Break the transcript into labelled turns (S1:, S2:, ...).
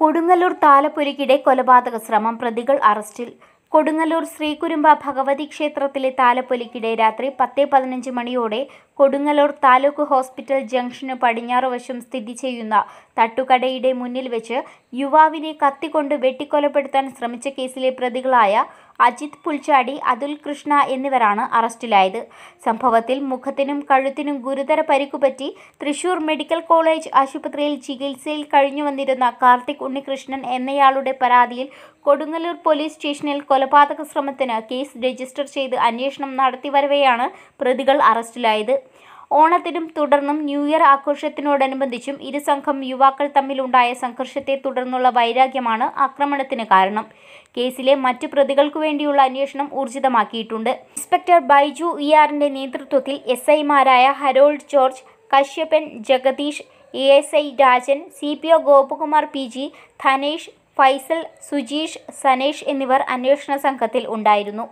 S1: കൊടുങ്ങല്ലൂർ താലപ്പൊലിക്കിടെ കൊലപാതക ശ്രമം പ്രതികൾ അറസ്റ്റിൽ കൊടുങ്ങല്ലൂർ ശ്രീകുരുമ്പ ഭഗവതി ക്ഷേത്രത്തിലെ താലപ്പൊലിക്കിടെ രാത്രി പത്ത് പതിനഞ്ച് മണിയോടെ കൊടുങ്ങല്ലൂർ താലൂക്ക് ഹോസ്പിറ്റൽ ജംഗ്ഷന് പടിഞ്ഞാറ് വശം സ്ഥിതി ചെയ്യുന്ന തട്ടുകടയുടെ മുന്നിൽ വെച്ച് യുവാവിനെ കത്തിക്കൊണ്ട് വെട്ടിക്കൊലപ്പെടുത്താൻ ശ്രമിച്ച കേസിലെ പ്രതികളായ അജിത് പുൽച്ചാടി അതുൽ കൃഷ്ണ എന്നിവരാണ് അറസ്റ്റിലായത് സംഭവത്തിൽ മുഖത്തിനും കഴുത്തിനും ഗുരുതര പരിക്കുപറ്റി തൃശൂർ മെഡിക്കൽ കോളേജ് ആശുപത്രിയിൽ ചികിത്സയിൽ കഴിഞ്ഞു വന്നിരുന്ന കാർത്തിക് ഉണ്ണികൃഷ്ണൻ എന്നയാളുടെ പരാതിയിൽ കൊടുങ്ങല്ലൂർ പോലീസ് സ്റ്റേഷനിൽ കൊലപാതക ശ്രമത്തിന് കേസ് രജിസ്റ്റർ ചെയ്ത് അന്വേഷണം വരവെയാണ് പ്രതികൾ അറസ്റ്റിലായത് ഓണത്തിനും തുടർന്നും ന്യൂ ഇയർ ആഘോഷത്തിനോടനുബന്ധിച്ചും ഇരുസംഘം യുവാക്കൾ തമ്മിലുണ്ടായ സംഘർഷത്തെ തുടർന്നുള്ള വൈരാഗ്യമാണ് ആക്രമണത്തിന് കാരണം കേസിലെ മറ്റു പ്രതികൾക്കു വേണ്ടിയുള്ള അന്വേഷണം ഊർജിതമാക്കിയിട്ടുണ്ട് ഇൻസ്പെക്ടർ ബൈജു ആറിൻ്റെ നേതൃത്വത്തിൽ എസ് ഐമാരായ Harold George Kashyappan Jagadish A S I Rajan C P O Gopakumar P G Dhanesh Faisal Sujeesh Sanesh എന്നിവർ അന്വേഷണ സംഘത്തിൽ ഉണ്ടായിരുന്നു